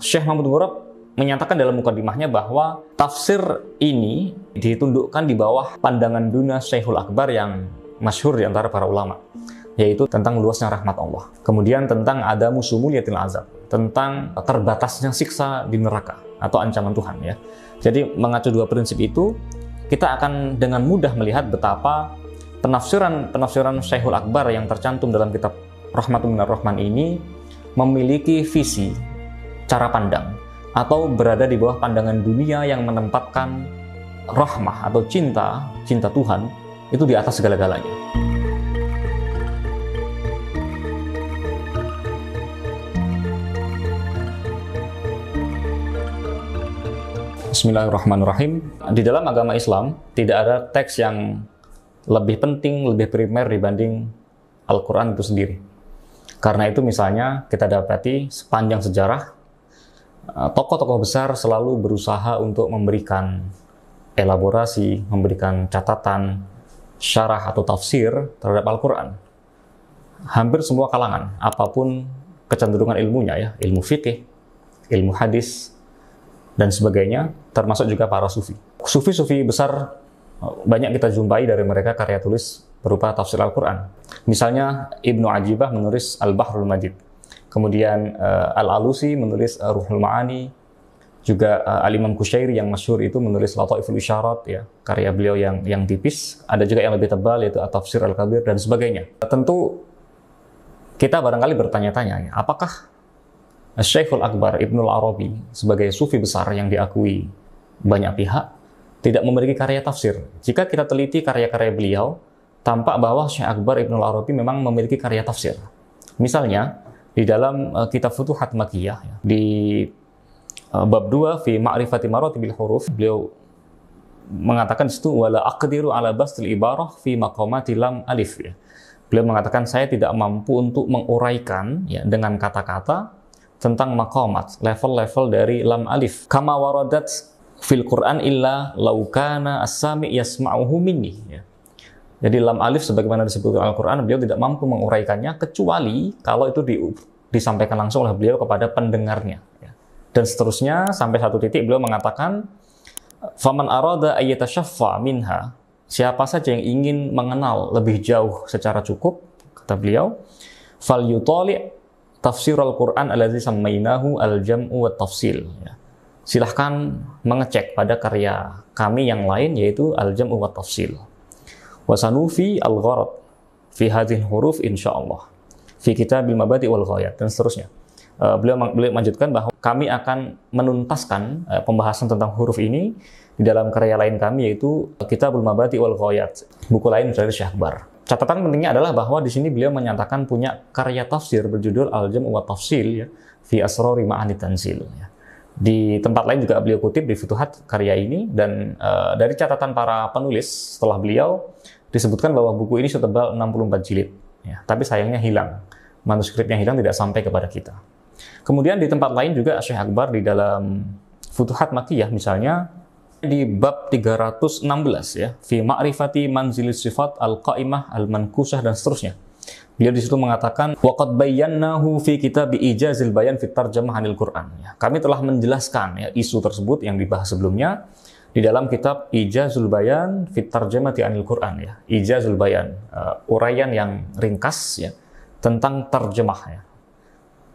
Syekh Mahmud Burab menyatakan dalam mukadimahnya bahwa tafsir ini ditundukkan di bawah pandangan dunia Syekhul Akbar yang masyhur di antara para ulama yaitu tentang luasnya rahmat Allah. Kemudian tentang ada musumuliyatil azab, tentang terbatasnya siksa di neraka atau ancaman Tuhan ya. Jadi mengacu dua prinsip itu, kita akan dengan mudah melihat betapa penafsiran-penafsiran Syekhul Akbar yang tercantum dalam kitab Rahmatul Minar Rahman ini memiliki visi cara pandang atau berada di bawah pandangan dunia yang menempatkan rahmah atau cinta, cinta Tuhan itu di atas segala-galanya. Bismillahirrahmanirrahim. Di dalam agama Islam tidak ada teks yang lebih penting, lebih primer dibanding Al-Quran itu sendiri. Karena itu misalnya kita dapati sepanjang sejarah Eh, tokoh-tokoh besar selalu berusaha untuk memberikan elaborasi, memberikan catatan, syarah atau tafsir terhadap Al-Quran. Hampir semua kalangan, apapun kecenderungan ilmunya ya, ilmu fikih, ilmu hadis, dan sebagainya, termasuk juga para sufi. Sufi-sufi besar eh, banyak kita jumpai dari mereka karya tulis berupa tafsir Al-Quran. Misalnya Ibnu Ajibah menulis Al-Bahrul Majid. Kemudian uh, Al-Alusi menulis uh, Ruhul Ma'ani, juga uh, eh, al Kusyairi yang masyur itu menulis Lataiful Isyarat ya, karya beliau yang yang tipis, ada juga yang lebih tebal yaitu At-Tafsir Al-Kabir dan sebagainya. Tentu kita barangkali bertanya-tanya, ya, apakah Syekhul Akbar Ibnul Arabi sebagai sufi besar yang diakui banyak pihak tidak memiliki karya tafsir. Jika kita teliti karya-karya beliau, tampak bahwa Syekh Akbar Ibnul Arabi memang memiliki karya tafsir. Misalnya, di dalam uh, kitab Futuhat Makiyah ya. di uh, bab 2 fi ma'rifati maratibil huruf beliau mengatakan situ wala aqdiru ala bastil ibarah fi maqamati lam alif ya. Beliau mengatakan saya tidak mampu untuk menguraikan ya dengan kata-kata tentang maqamat, level-level dari lam alif. Kama waradat fil Qur'an illa laukana as-sami yasma'uhu minni ya jadi lam alif sebagaimana disebutkan Al-Quran, beliau tidak mampu menguraikannya kecuali kalau itu di, disampaikan langsung oleh beliau kepada pendengarnya. Ya. Dan seterusnya sampai satu titik beliau mengatakan, Faman arada ayatashaffa minha, siapa saja yang ingin mengenal lebih jauh secara cukup, kata beliau, fal yutali tafsir Al-Quran alazi sammainahu al-jam'u wa tafsil. Ya. Silahkan mengecek pada karya kami yang lain yaitu al-jam'u wa tafsil wasanufi al-gharad fi hadhihi huruf insyaallah fi kitab mabadi wal ghayat dan seterusnya. Uh, beliau, beliau melanjutkan bahwa kami akan menuntaskan eh، pembahasan tentang huruf ini di dalam karya lain kami yaitu Kitabul Mabadi wal Ghayat, buku lain dari Syahbar. Catatan pentingnya adalah bahwa di sini beliau menyatakan punya karya tafsir berjudul al jam wa Tafsil ya, fi Asrori Ma'ani Tanzil ya. Di tempat lain juga beliau kutip di Futuhat karya ini dan uh, dari catatan para penulis setelah beliau disebutkan bahwa buku ini setebal 64 jilid. Ya, tapi sayangnya hilang. Manuskripnya hilang tidak sampai kepada kita. Kemudian di tempat lain juga Syekh Akbar di dalam Futuhat Makiyah misalnya di bab 316 ya, fi ma'rifati manzilis sifat al-qa'imah al-mankusah dan seterusnya. Beliau di situ mengatakan waqad bayyanahu fi kitab ijazil bayan fit tarjamah anil Qur'an. Ya, kami telah menjelaskan ya isu tersebut yang dibahas sebelumnya di dalam kitab Ijazul Bayan fit Tarjamati Anil Quran ya. Ijazul Bayan, uh, uraian yang ringkas ya tentang terjemah ya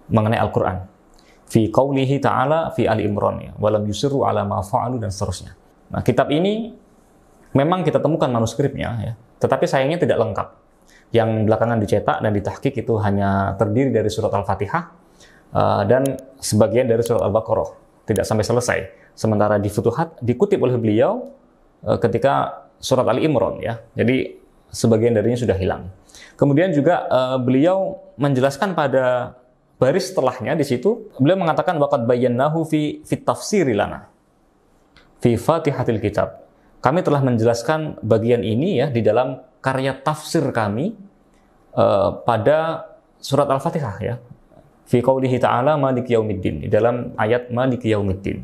mengenai Al-Qur'an. Fi qaulihi ta'ala fi Ali Imran ya, walam yusiru ala ma fa'alu dan seterusnya. Nah, kitab ini memang kita temukan manuskripnya ya, tetapi sayangnya tidak lengkap. Yang belakangan dicetak dan ditahkik itu hanya terdiri dari surat Al-Fatihah uh, dan sebagian dari surat Al-Baqarah tidak sampai selesai. Sementara di Futuhat dikutip oleh beliau eh, ketika surat Ali Imran ya. Jadi sebagian darinya sudah hilang. Kemudian juga eh, beliau menjelaskan pada baris setelahnya di situ beliau mengatakan waqad bayyanahu fi fit tafsiri lana fi Fatihatil Kitab. Kami telah menjelaskan bagian ini ya di dalam karya tafsir kami uh, pada surat Al-Fatihah ya fi qawlihi ta'ala malik yaumiddin di dalam ayat malik yaumiddin.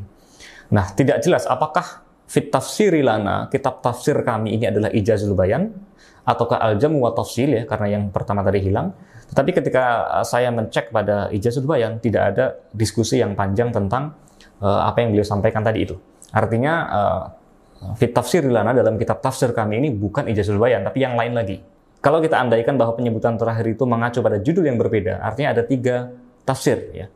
Nah, tidak jelas apakah fit tafsiri lana, kitab tafsir kami ini adalah ijazul bayan ataukah al-jamu wa tafsil ya karena yang pertama tadi hilang. Tetapi ketika uh, saya mencek pada ijazul bayan tidak ada diskusi yang panjang tentang uh, apa yang beliau sampaikan tadi itu. Artinya uh, fit tafsir lana dalam kitab tafsir kami ini bukan ijazul bayan tapi yang lain lagi. Kalau kita andaikan bahwa penyebutan terakhir itu mengacu pada judul yang berbeda, artinya ada tiga tafsir ya.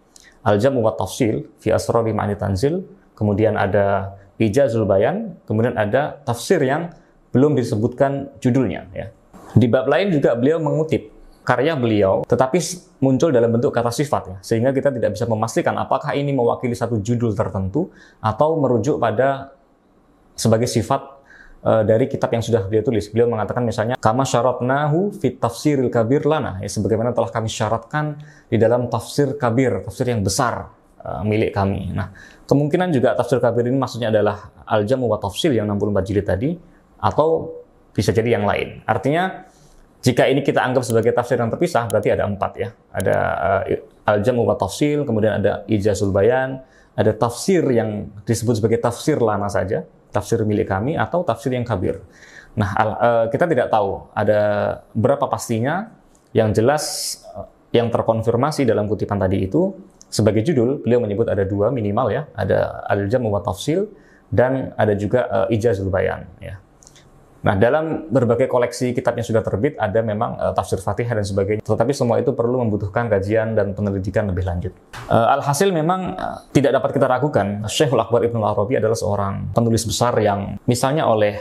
Al-jamu wa tafsil fi Asrori ma'ani tanzil, kemudian ada ijazul bayan, kemudian ada tafsir yang belum disebutkan judulnya ya. Di bab lain juga beliau mengutip karya beliau tetapi muncul dalam bentuk kata sifat ya sehingga kita tidak bisa memastikan apakah ini mewakili satu judul tertentu atau merujuk pada sebagai sifat Eh, dari kitab yang sudah beliau tulis. Beliau mengatakan misalnya kama syaratnahu fit tafsiril kabir lana ya sebagaimana telah kami syaratkan di dalam tafsir kabir, tafsir yang besar uh, milik kami. Nah, kemungkinan juga tafsir kabir ini maksudnya adalah al-jamu wa tafsil yang 64 jilid tadi atau bisa jadi yang lain. Artinya jika ini kita anggap sebagai tafsir yang terpisah berarti ada empat ya. Ada uh, al-jamu wa tafsil, kemudian ada ijazul bayan, ada tafsir yang disebut sebagai tafsir lana saja, tafsir milik kami atau tafsir yang kabir. Nah, al, uh, kita tidak tahu ada berapa pastinya. Yang jelas uh, yang terkonfirmasi dalam kutipan tadi itu sebagai judul beliau menyebut ada dua minimal ya, ada al-jam wa tafsil dan ada juga uh, ijazul bayan ya. Nah, dalam berbagai koleksi kitab yang sudah terbit ada memang uh, tafsir Fatihah dan sebagainya. Tetapi semua itu perlu membutuhkan kajian dan penelitian lebih lanjut. Uh, alhasil memang uh, tidak dapat kita ragukan, Syekhul Akbar Al Arabi adalah seorang penulis besar yang misalnya oleh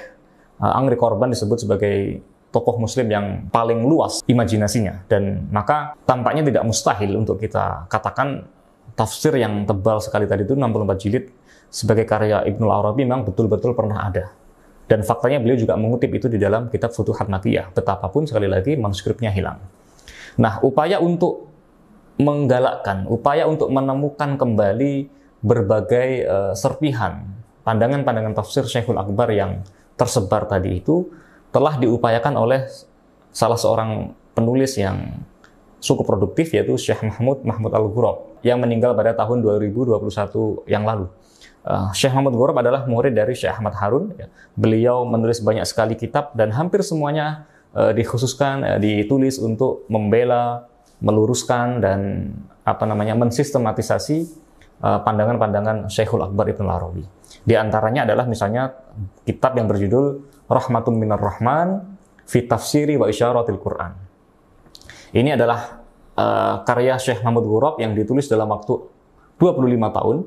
uh, Angri Korban disebut sebagai tokoh muslim yang paling luas imajinasinya dan maka tampaknya tidak mustahil untuk kita katakan tafsir yang tebal sekali tadi itu 64 jilid sebagai karya Al Arabi memang betul-betul pernah ada dan faktanya beliau juga mengutip itu di dalam kitab Futuhat Matiyah. Betapapun sekali lagi manuskripnya hilang. Nah, upaya untuk menggalakkan, upaya untuk menemukan kembali berbagai uh, serpihan pandangan-pandangan tafsir Syekhul Akbar yang tersebar tadi itu telah diupayakan oleh salah seorang penulis yang cukup produktif yaitu Syekh Mahmud Mahmud Al-Ghurab yang meninggal pada tahun 2021 yang lalu. Uh, eh, Syekh Muhammad Ghorob adalah murid dari Syekh Ahmad Harun. Ya. Beliau menulis banyak sekali kitab dan hampir semuanya uh, dikhususkan, uh, ditulis untuk membela, meluruskan dan apa namanya mensistematisasi pandangan pandangan-pandangan Syekhul Akbar Ibn Arabi. Di antaranya adalah misalnya kitab yang berjudul Rahmatun Minar Rahman fi Tafsiri wa Isyaratil Quran. Ini adalah uh, karya Syekh Muhammad Ghorob yang ditulis dalam waktu 25 tahun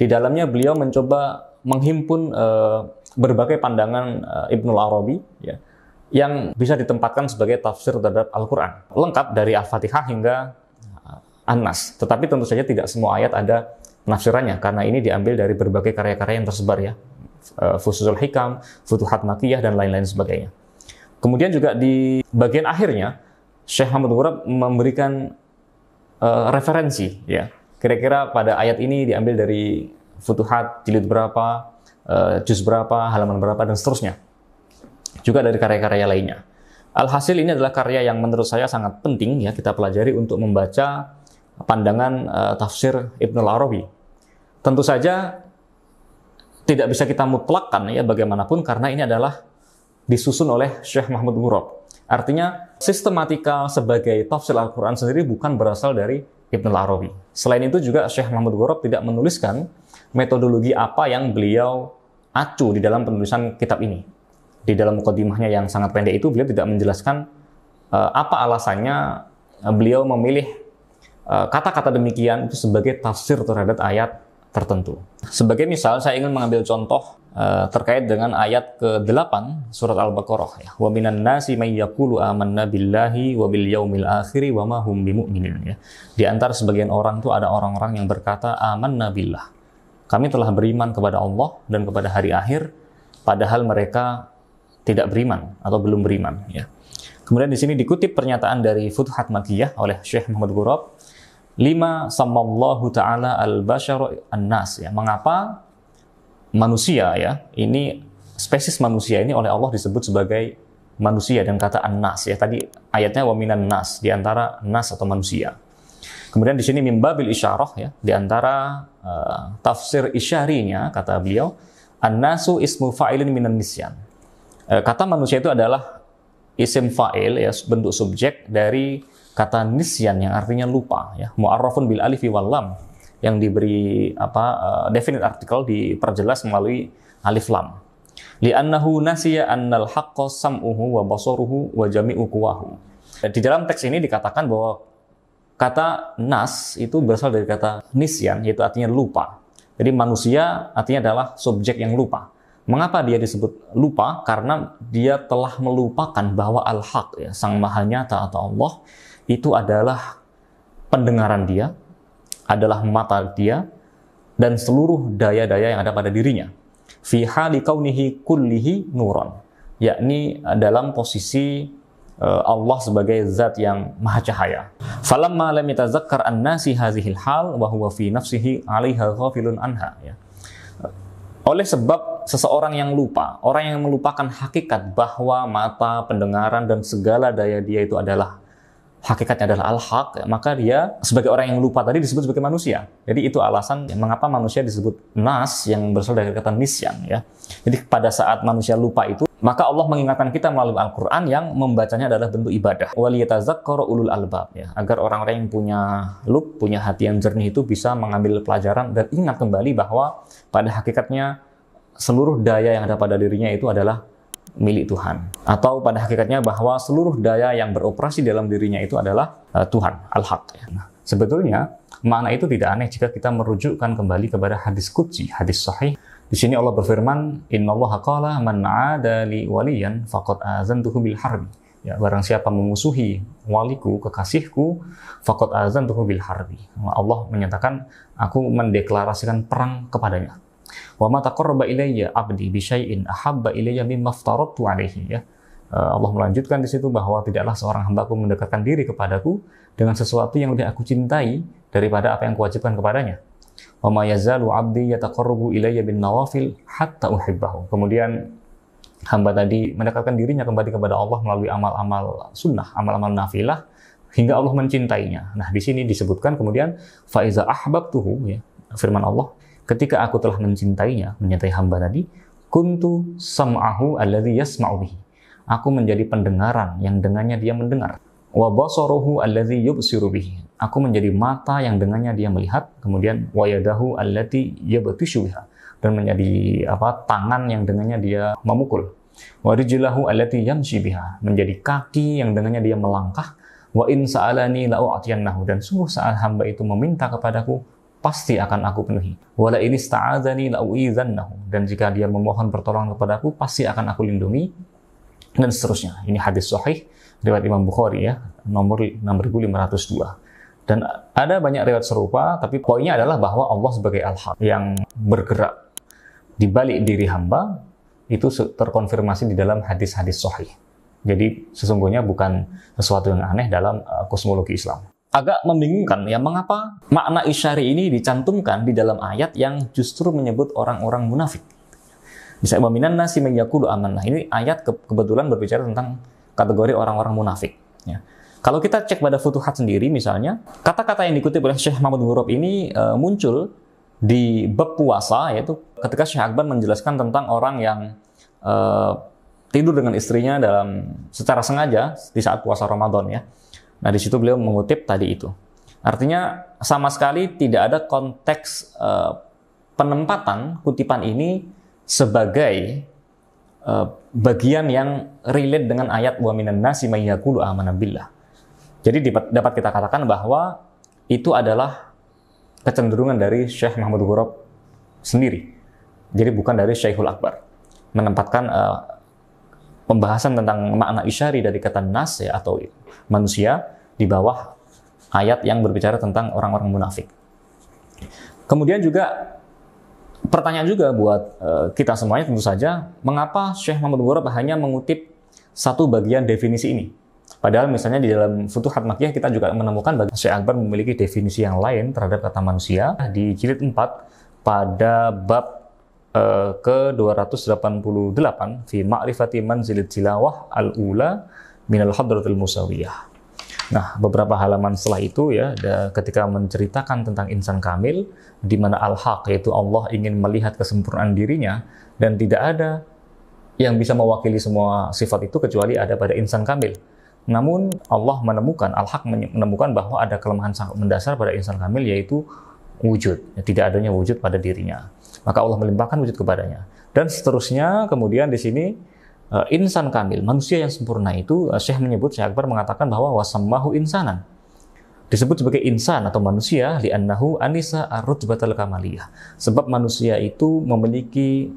di dalamnya beliau mencoba menghimpun eh, berbagai pandangan eh, Ibnul Ibnu Arabi ya, yang bisa ditempatkan sebagai tafsir terhadap Al-Quran. Lengkap dari Al-Fatihah hingga eh, An-Nas. Tetapi tentu saja tidak semua ayat ada penafsirannya karena ini diambil dari berbagai karya-karya yang tersebar ya. Fususul Hikam, Futuhat Makiyah dan lain-lain sebagainya. Kemudian juga di bagian akhirnya Syekh Hamad Ghurab memberikan uh, referensi ya Kira-kira pada ayat ini diambil dari Futuhat jilid berapa, eh, jus berapa, halaman berapa dan seterusnya. Juga dari karya-karya lainnya. Alhasil ini adalah karya yang menurut saya sangat penting ya kita pelajari untuk membaca pandangan uh, tafsir al Arabi. Tentu saja tidak bisa kita mutlakkan ya bagaimanapun karena ini adalah disusun oleh Syekh Mahmud Murad. Artinya sistematika sebagai tafsir Al-Qur'an sendiri bukan berasal dari Ibn Arabi. Selain itu juga Syekh Muhammad Gorob tidak menuliskan metodologi apa yang beliau acu di dalam penulisan kitab ini. Di dalam mukadimahnya yang sangat pendek itu beliau tidak menjelaskan uh, apa alasannya eh, beliau memilih eh, kata-kata demikian itu sebagai tafsir terhadap ayat tertentu. Sebagai misal, saya ingin mengambil contoh uh, terkait dengan ayat ke-8 surat Al-Baqarah ya. Wa minan nasi may yaqulu amanna billahi wa bil yaumil akhiri wa ma hum ya. Di antara sebagian orang itu ada orang-orang yang berkata amanna billah. Kami telah beriman kepada Allah dan kepada hari akhir padahal mereka tidak beriman atau belum beriman ya. Kemudian di sini dikutip pernyataan dari Futhat Makiyah oleh Syekh Muhammad Gurab Lima samallahu ta'ala al-bashar an-nas ya. Mengapa manusia ya, ini spesies manusia ini oleh Allah disebut sebagai manusia dan kata an-nas ya. Tadi ayatnya wa minan nas di antara nas atau manusia. Kemudian di sini mimbabil isyarah ya, di antara uh, tafsir isyarinya kata beliau an-nasu ismu fa'ilin minan nisyan. Uh, kata manusia itu adalah isim fa'il ya bentuk subjek dari kata nisyan yang artinya lupa ya mu'arrafun bil alifi wal lam yang diberi apa uh, definite artikel diperjelas melalui alif lam li'annahu nasiya annal haqqo sam'uhu wa basaruhu wa jami'u quwahu di dalam teks ini dikatakan bahwa kata nas itu berasal dari kata nisyan yaitu artinya lupa jadi manusia artinya adalah subjek yang lupa Mengapa dia disebut lupa? Karena dia telah melupakan bahwa al-haq, ya, sang maha nyata atau Allah, itu adalah pendengaran dia, adalah mata dia, dan seluruh daya-daya yang ada pada dirinya. Fi hali kaunihi kullihi nuron. Yakni dalam posisi eh, Allah sebagai zat yang maha cahaya. Falamma lam yatazakkar an hadhil hal wa huwa fi nafsihi 'alaiha ghafilun anha ya. Oleh sebab seseorang yang lupa, orang yang melupakan hakikat bahwa mata, pendengaran dan segala daya dia itu adalah hakikatnya adalah al-haq, ya. maka dia sebagai orang yang lupa tadi disebut sebagai manusia. Jadi itu alasan mengapa manusia disebut nas yang berasal dari kata nisyan ya. Jadi pada saat manusia lupa itu, maka Allah mengingatkan kita melalui Al-Qur'an yang membacanya adalah bentuk ibadah. Waliyatazakkaru ulul albab ya, agar orang-orang yang punya lupa, punya hati yang jernih itu bisa mengambil pelajaran dan ingat kembali bahwa pada hakikatnya seluruh daya yang ada pada dirinya itu adalah milik Tuhan atau pada hakikatnya bahwa seluruh daya yang beroperasi dalam dirinya itu adalah uh, Tuhan al-haq nah, sebetulnya makna itu tidak aneh jika kita merujukkan kembali kepada hadis qudsi hadis sahih di sini Allah berfirman innallaha qala man adali waliyan faqad azantuhu bil harbi ya barang siapa memusuhi waliku kekasihku faqad azantuhu bil harbi Allah menyatakan aku mendeklarasikan perang kepadanya Wa ma taqarraba ilayya 'abdi bi syai'in ahabba ilayya mimma aftaratu 'alaihi ya. Eh, Allah melanjutkan di situ bahwa tidaklah seorang hambaku mendekatkan diri kepadaku dengan sesuatu yang lebih aku cintai daripada apa yang kuwajibkan kepadanya. Wa ma yazalu 'abdi yataqarrabu ilayya bin nawafil hatta uhibbahu. Kemudian hamba tadi mendekatkan dirinya kembali kepada Allah melalui amal-amal sunnah, amal-amal nafilah hingga Allah mencintainya. Nah, di sini disebutkan kemudian faiza ahbabtuhu ya, firman Allah Ketika aku telah mencintainya, menyintai hamba tadi, kuntu sam'ahu alladhi yasma'u bihi. Aku menjadi pendengaran yang dengannya dia mendengar. Wa basaruhu alladhi yubsiru bihi. Aku menjadi mata yang dengannya dia melihat, kemudian wa yadahu alladhi yabtishu biha dan menjadi apa tangan yang dengannya dia memukul. Wa rijilahu alladhi yamshi biha, menjadi kaki yang dengannya dia melangkah. Wa in sa'alani la'u'atiyannahu. dan sungguh saat hamba itu meminta kepadaku, pasti akan aku penuhi. Wala ini sta'adzani la'u'idzannahu. Dan jika dia memohon pertolongan kepada aku pasti akan aku lindungi. Dan seterusnya. Ini hadis sahih, riwayat Imam Bukhari ya, nomor 6502. Dan ada banyak riwayat serupa, tapi poinnya adalah bahwa Allah sebagai Al-Haq yang bergerak di balik diri hamba, itu terkonfirmasi di dalam hadis-hadis sahih. Jadi sesungguhnya bukan sesuatu yang aneh dalam uh, kosmologi Islam agak membingungkan ya mengapa makna isyari ini dicantumkan di dalam ayat yang justru menyebut orang-orang munafik. Bisa maminan nasi menyakulu aman. Nah, ini ayat ke kebetulan berbicara tentang kategori orang-orang munafik. Ya. Kalau kita cek pada Futuhat sendiri misalnya, kata-kata yang dikutip oleh Syekh Mahmud Ghurab ini e, muncul di bab puasa yaitu ketika Syekh Akbar menjelaskan tentang orang yang e, tidur dengan istrinya dalam secara sengaja di saat puasa Ramadan ya. Nah, di situ beliau mengutip tadi itu. Artinya sama sekali tidak ada konteks uh, penempatan kutipan ini sebagai uh, bagian yang relate dengan ayat wa minan nasi may yaqulu Jadi dapat kita katakan bahwa itu adalah kecenderungan dari Syekh Muhammad Ghurab sendiri. Jadi bukan dari Syekhul Akbar menempatkan uh, pembahasan tentang makna isyari dari kata nas ya, atau manusia di bawah ayat yang berbicara tentang orang-orang munafik. Kemudian juga pertanyaan juga buat uh, kita semuanya tentu saja, mengapa Syekh Muhammad Ghorab hanya mengutip satu bagian definisi ini? Padahal misalnya di dalam Futuhat Makiyah kita juga menemukan bahwa Syekh Akbar memiliki definisi yang lain terhadap kata manusia di jilid 4 pada bab Eh, ke 288 fi ma'rifati manzilil jilawah al-ula minal hadratil musawiyah. Nah, beberapa halaman setelah itu ya, ketika menceritakan tentang insan kamil, di mana al-haq yaitu Allah ingin melihat kesempurnaan dirinya dan tidak ada yang bisa mewakili semua sifat itu kecuali ada pada insan kamil. Namun Allah menemukan, al-haq menemukan bahwa ada kelemahan sangat mendasar pada insan kamil yaitu wujud, ya, tidak adanya wujud pada dirinya. Maka Allah melimpahkan wujud kepadanya. Dan seterusnya kemudian di sini eh, insan kamil, manusia yang sempurna itu eh, Syekh menyebut Syekh Akbar mengatakan bahwa wasamahu insanan. Disebut sebagai insan atau manusia li'annahu anisa ar kamaliyah. Sebab manusia itu memiliki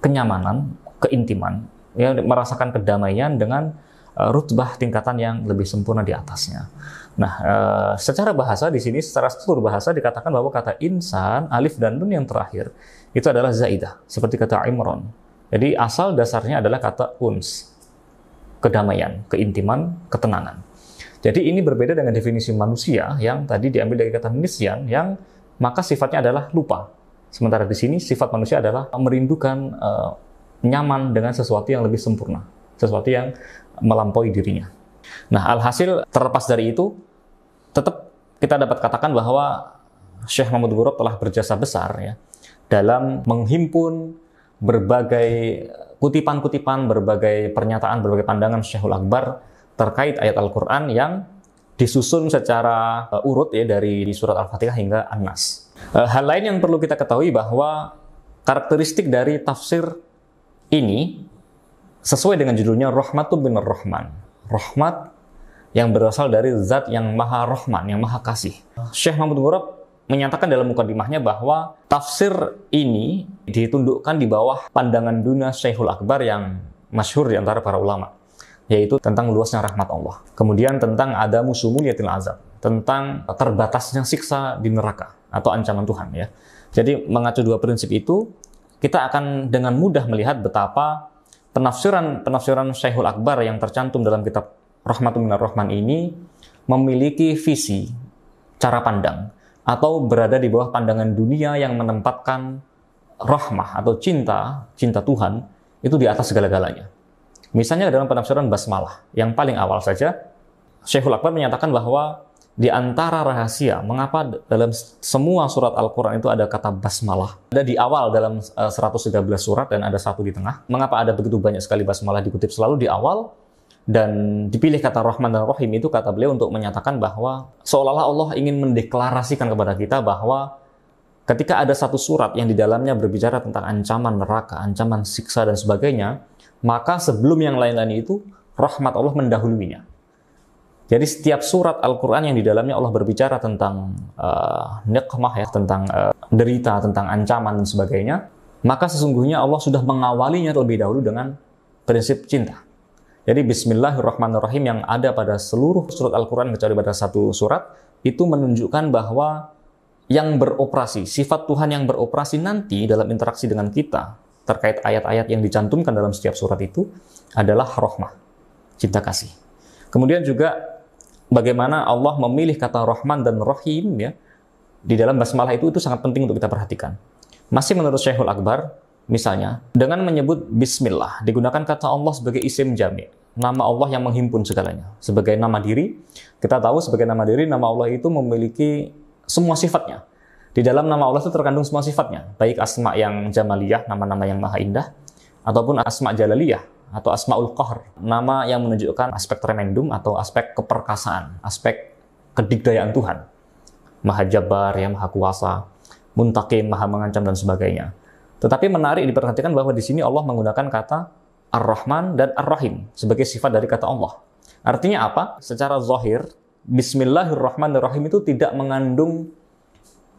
kenyamanan, keintiman, ya merasakan kedamaian dengan uh, rutbah tingkatan yang lebih sempurna di atasnya. Nah, eh, secara bahasa di sini, secara struktur bahasa dikatakan bahwa kata insan, alif dan nun yang terakhir itu adalah zaidah, seperti kata Imron. Jadi asal dasarnya adalah kata uns, kedamaian, keintiman, ketenangan. Jadi ini berbeda dengan definisi manusia yang tadi diambil dari kata nisyan yang maka sifatnya adalah lupa. Sementara di sini sifat manusia adalah merindukan eh, nyaman dengan sesuatu yang lebih sempurna, sesuatu yang melampaui dirinya. Nah, alhasil terlepas dari itu, tetap kita dapat katakan bahwa Syekh Mahmud Gurub telah berjasa besar ya dalam menghimpun berbagai kutipan-kutipan, berbagai pernyataan, berbagai pandangan Syekhul Akbar terkait ayat Al-Qur'an yang disusun secara uh, urut ya dari di surat Al-Fatihah hingga An-Nas. Uh, hal lain yang perlu kita ketahui bahwa karakteristik dari tafsir ini sesuai dengan judulnya Rahmatu bin Rahman. Rahmat yang berasal dari zat yang maha rahman, yang maha kasih. Syekh Mahmud Gurab menyatakan dalam mukadimahnya bahwa tafsir ini ditundukkan di bawah pandangan dunia Syekhul Akbar yang masyhur di antara para ulama, yaitu tentang luasnya rahmat Allah. Kemudian tentang ada musumuliyatil azab, tentang terbatasnya siksa di neraka atau ancaman Tuhan ya. Jadi mengacu dua prinsip itu, kita akan dengan mudah melihat betapa penafsiran-penafsiran Syekhul Akbar yang tercantum dalam kitab Rahmatun Minar Rahman ini memiliki visi, cara pandang, atau berada di bawah pandangan dunia yang menempatkan rahmah atau cinta, cinta Tuhan, itu di atas segala-galanya. Misalnya dalam penafsiran basmalah, yang paling awal saja, Syekhul Akbar menyatakan bahwa di antara rahasia mengapa dalam semua surat Al-Quran itu ada kata basmalah. Ada di awal dalam 113 eh, surat dan ada satu di tengah. Mengapa ada begitu banyak sekali basmalah dikutip selalu di awal dan dipilih kata Rahman dan Rahim itu kata beliau untuk menyatakan bahwa seolah-olah Allah ingin mendeklarasikan kepada kita bahwa ketika ada satu surat yang di dalamnya berbicara tentang ancaman neraka, ancaman siksa dan sebagainya, maka sebelum yang lain-lain itu rahmat Allah mendahuluinya. Jadi setiap surat Al-Quran yang di dalamnya Allah berbicara tentang uh, nikmah ya, tentang uh, derita, tentang ancaman dan sebagainya, maka sesungguhnya Allah sudah mengawalinya terlebih dahulu dengan prinsip cinta. Jadi bismillahirrahmanirrahim yang ada pada seluruh surat Al-Qur'an kecuali pada satu surat itu menunjukkan bahwa yang beroperasi, sifat Tuhan yang beroperasi nanti dalam interaksi dengan kita terkait ayat-ayat yang dicantumkan dalam setiap surat itu adalah rahmah, cinta kasih. Kemudian juga bagaimana Allah memilih kata Rahman dan Rahim ya di dalam basmalah itu itu sangat penting untuk kita perhatikan. Masih menurut Syekhul Akbar, Misalnya, dengan menyebut bismillah digunakan kata Allah sebagai isim jami, nama Allah yang menghimpun segalanya. Sebagai nama diri, kita tahu sebagai nama diri nama Allah itu memiliki semua sifatnya. Di dalam nama Allah itu terkandung semua sifatnya, baik asma yang jamaliyah, nama-nama yang maha indah, ataupun asma jalaliyah, atau asmaul qahr, nama yang menunjukkan aspek tremendum atau aspek keperkasaan, aspek kedigdayaan Tuhan. Maha Jabar, yang Maha Kuasa, Muntakim, Maha Mengancam, dan sebagainya. Tetapi menarik diperhatikan bahwa di sini Allah menggunakan kata Ar-Rahman dan Ar-Rahim sebagai sifat dari kata Allah. Artinya apa? Secara zahir, Bismillahirrahmanirrahim itu tidak mengandung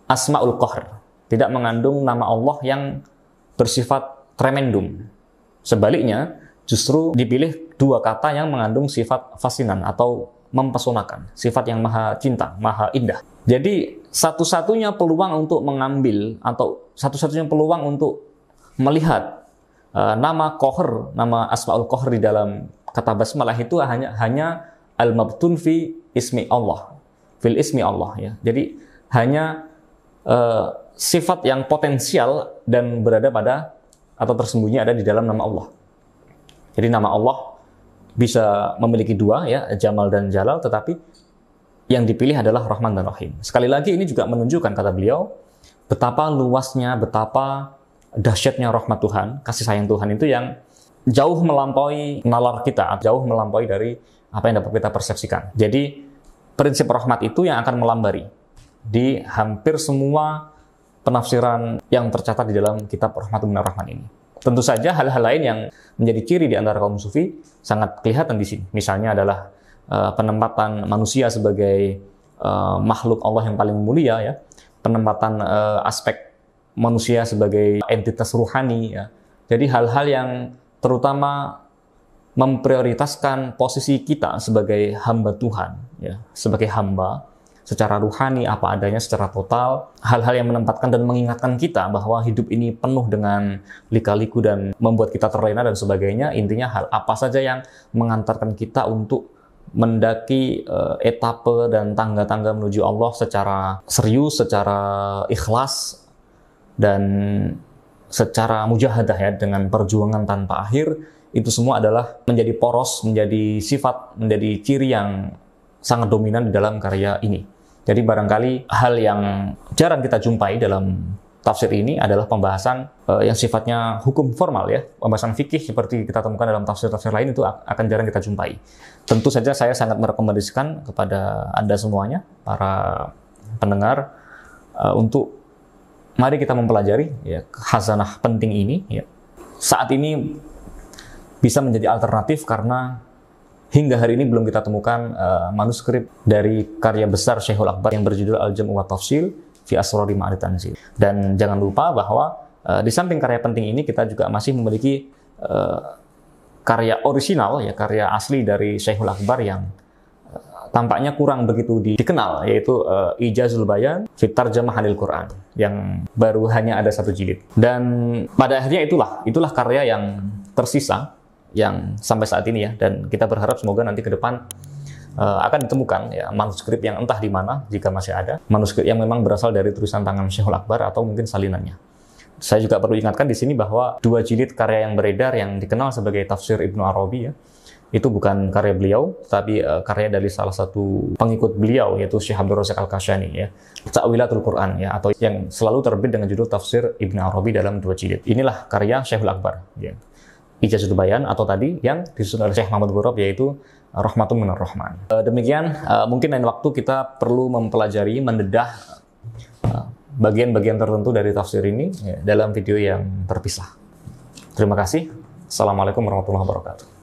asma'ul qahr, tidak mengandung nama Allah yang bersifat tremendum. Sebaliknya, justru dipilih dua kata yang mengandung sifat fasinan atau mempesonakan, sifat yang maha cinta, maha indah. Jadi satu-satunya peluang untuk mengambil atau satu-satunya peluang untuk melihat uh, nama kohr nama asmaul kohr di dalam kata basmalah itu hanya hanya al-mabtun fi ismi Allah, fil ismi Allah ya. Jadi hanya uh, sifat yang potensial dan berada pada atau tersembunyi ada di dalam nama Allah. Jadi nama Allah bisa memiliki dua ya, Jamal dan Jalal, tetapi yang dipilih adalah Rahman dan Rahim. Sekali lagi ini juga menunjukkan kata beliau betapa luasnya, betapa dahsyatnya rahmat Tuhan, kasih sayang Tuhan itu yang jauh melampaui nalar kita, jauh melampaui dari apa yang dapat kita persepsikan. Jadi prinsip rahmat itu yang akan melambari di hampir semua penafsiran yang tercatat di dalam kitab Rahmatun Rahman ini. Tentu saja hal-hal lain yang menjadi ciri di antara kaum sufi sangat kelihatan di sini. Misalnya adalah uh, penempatan manusia sebagai uh, makhluk Allah yang paling mulia ya, penempatan uh, aspek manusia sebagai entitas ruhani ya. Jadi hal-hal yang terutama memprioritaskan posisi kita sebagai hamba Tuhan ya, sebagai hamba secara ruhani, apa adanya secara total. Hal-hal yang menempatkan dan mengingatkan kita bahwa hidup ini penuh dengan lika-liku dan membuat kita terlena dan sebagainya. Intinya hal apa saja yang mengantarkan kita untuk mendaki uh, etape dan tangga-tangga menuju Allah secara serius, secara ikhlas dan secara mujahadah ya dengan perjuangan tanpa akhir itu semua adalah menjadi poros, menjadi sifat, menjadi ciri yang sangat dominan di dalam karya ini. Jadi barangkali hal yang jarang kita jumpai dalam tafsir ini adalah pembahasan uh, yang sifatnya hukum formal ya. Pembahasan fikih seperti kita temukan dalam tafsir-tafsir lain itu akan jarang kita jumpai. Tentu saja saya sangat merekomendasikan kepada Anda semuanya, para pendengar uh, untuk mari kita mempelajari ya khazanah penting ini ya. Saat ini bisa menjadi alternatif karena Hingga hari ini belum kita temukan uh, manuskrip dari karya besar Syekhul Akbar yang berjudul Al-Jam'u wa Tafsil fi Asrori Ma'ritanzil. Dan jangan lupa bahwa uh, di samping karya penting ini kita juga masih memiliki uh, karya orisinal ya karya asli dari Syekhul Akbar yang tampaknya kurang begitu dikenal yaitu uh, Ijazul Bayan Fitar Halil Quran yang baru hanya ada satu jilid. Dan pada akhirnya itulah itulah karya yang tersisa yang sampai saat ini ya dan kita berharap semoga nanti ke depan uh, akan ditemukan ya manuskrip yang entah di mana jika masih ada manuskrip yang memang berasal dari tulisan tangan Syekhul Akbar atau mungkin salinannya. Saya juga perlu ingatkan di sini bahwa dua jilid karya yang beredar yang dikenal sebagai tafsir Ibnu Arabi ya itu bukan karya beliau, tapi uh, karya dari salah satu pengikut beliau yaitu Syekh Abdul Razak Al-Kasyani ya. Ta'wilatul Quran ya atau yang selalu terbit dengan judul tafsir Ibnu Arabi dalam dua jilid. Inilah karya Syekhul Akbar ya. Ijazah Bayan atau tadi yang disusun oleh Syekh Muhammad Gurab yaitu Rahmatun Minar Rahman. Eh, demikian, eh, mungkin lain waktu kita perlu mempelajari, mendedah eh, bagian-bagian tertentu dari tafsir ini ya, dalam video yang terpisah. Terima kasih. Assalamualaikum warahmatullahi wabarakatuh.